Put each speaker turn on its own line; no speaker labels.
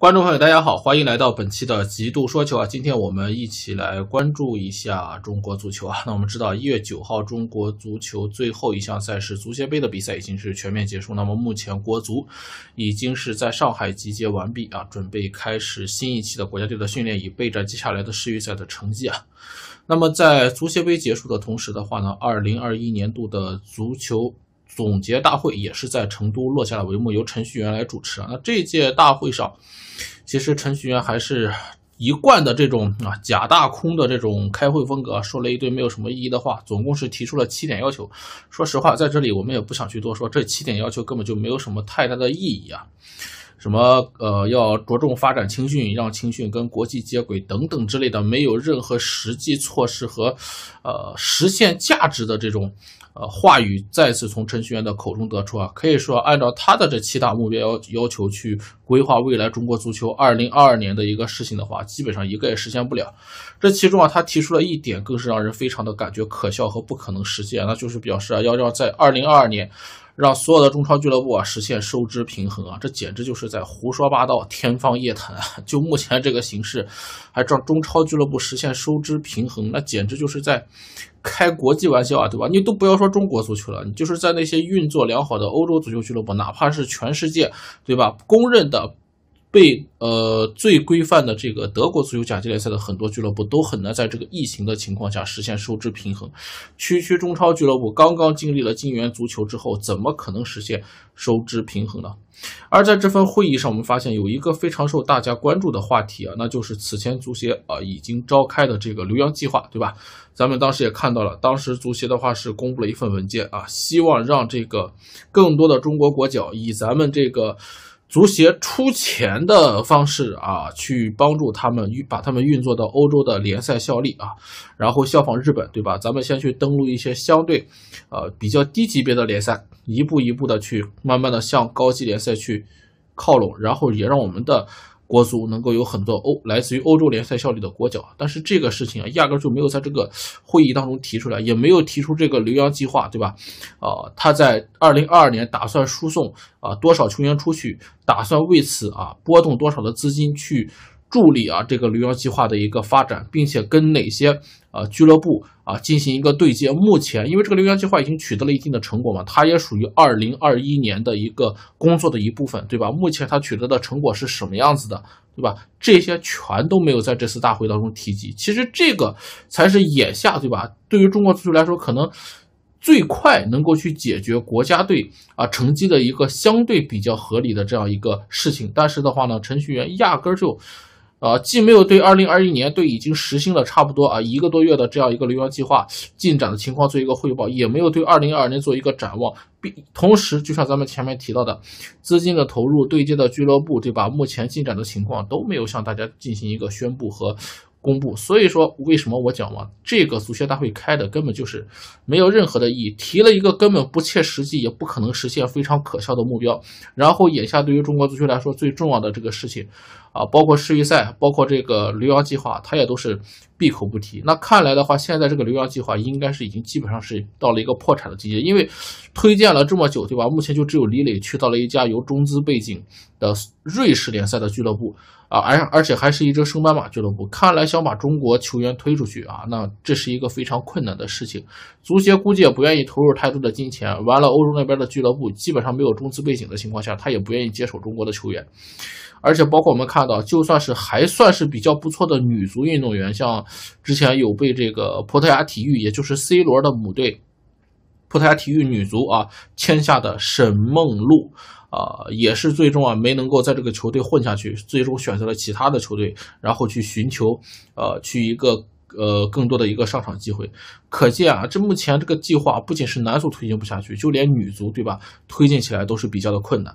观众朋友，大家好，欢迎来到本期的极度说球啊！今天我们一起来关注一下中国足球啊。那我们知道，一月九号，中国足球最后一项赛事足协杯的比赛已经是全面结束。那么目前国足已经是在上海集结完毕啊，准备开始新一期的国家队的训练，以备战接下来的世预赛的成绩啊。那么在足协杯结束的同时的话呢，二零二一年度的足球。总结大会也是在成都落下了帷幕，由程序员来主持啊。那这届大会上，其实程序员还是一贯的这种啊假大空的这种开会风格，说了一堆没有什么意义的话。总共是提出了七点要求，说实话，在这里我们也不想去多说，这七点要求根本就没有什么太大的意义啊。什么呃，要着重发展青训，让青训跟国际接轨等等之类的，没有任何实际措施和，呃，实现价值的这种，呃，话语再次从程序员的口中得出啊，可以说按照他的这七大目标要要求去。规划未来中国足球二零二二年的一个事情的话，基本上一个也实现不了。这其中啊，他提出了一点，更是让人非常的感觉可笑和不可能实现，那就是表示啊，要要在二零二二年让所有的中超俱乐部啊实现收支平衡啊，这简直就是在胡说八道、天方夜谭。啊！就目前这个形势，还让中超俱乐部实现收支平衡，那简直就是在开国际玩笑啊，对吧？你都不要说中国足球了，你就是在那些运作良好的欧洲足球俱乐部，哪怕是全世界，对吧？公认的。最呃最规范的这个德国足球甲级联赛的很多俱乐部都很难在这个疫情的情况下实现收支平衡，区区中超俱乐部刚刚经历了金元足球之后，怎么可能实现收支平衡呢？而在这份会议上，我们发现有一个非常受大家关注的话题啊，那就是此前足协啊已经召开的这个留洋计划，对吧？咱们当时也看到了，当时足协的话是公布了一份文件啊，希望让这个更多的中国国脚以咱们这个。足协出钱的方式啊，去帮助他们运，把他们运作到欧洲的联赛效力啊，然后效仿日本，对吧？咱们先去登陆一些相对，呃，比较低级别的联赛，一步一步的去，慢慢的向高级联赛去靠拢，然后也让我们的。国足能够有很多欧来自于欧洲联赛效力的国脚，但是这个事情啊，压根就没有在这个会议当中提出来，也没有提出这个留洋计划，对吧？啊，他在二零二二年打算输送啊多少球员出去，打算为此啊波动多少的资金去。助力啊，这个留洋计划的一个发展，并且跟哪些啊俱乐部啊进行一个对接。目前，因为这个留洋计划已经取得了一定的成果嘛，它也属于二零二一年的一个工作的一部分，对吧？目前它取得的成果是什么样子的，对吧？这些全都没有在这次大会当中提及。其实这个才是眼下，对吧？对于中国足球来说，可能最快能够去解决国家队啊成绩的一个相对比较合理的这样一个事情。但是的话呢，程序员压根儿就。啊，既没有对二零二一年对已经实行了差不多啊一个多月的这样一个留洋计划进展的情况做一个汇报，也没有对二零二二年做一个展望，并同时就像咱们前面提到的，资金的投入对接的俱乐部，对吧？目前进展的情况都没有向大家进行一个宣布和。公布，所以说为什么我讲嘛，这个足协大会开的根本就是没有任何的意义，提了一个根本不切实际也不可能实现非常可笑的目标。然后眼下对于中国足球来说最重要的这个事情啊，包括世预赛，包括这个留洋计划，他也都是闭口不提。那看来的话，现在这个留洋计划应该是已经基本上是到了一个破产的境界，因为推荐了这么久，对吧？目前就只有李磊去到了一家由中资背景的瑞士联赛的俱乐部。啊，而而且还是一支升班马俱乐部，看来想把中国球员推出去啊，那这是一个非常困难的事情。足协估计也不愿意投入太多的金钱，完了欧洲那边的俱乐部基本上没有中资背景的情况下，他也不愿意接手中国的球员。而且包括我们看到，就算是还算是比较不错的女足运动员，像之前有被这个葡萄牙体育，也就是 C 罗的母队。葡萄牙体育女足啊签下的沈梦露啊，也是最终啊没能够在这个球队混下去，最终选择了其他的球队，然后去寻求呃去一个呃更多的一个上场机会。可见啊，这目前这个计划不仅是男足推进不下去，就连女足对吧推进起来都是比较的困难。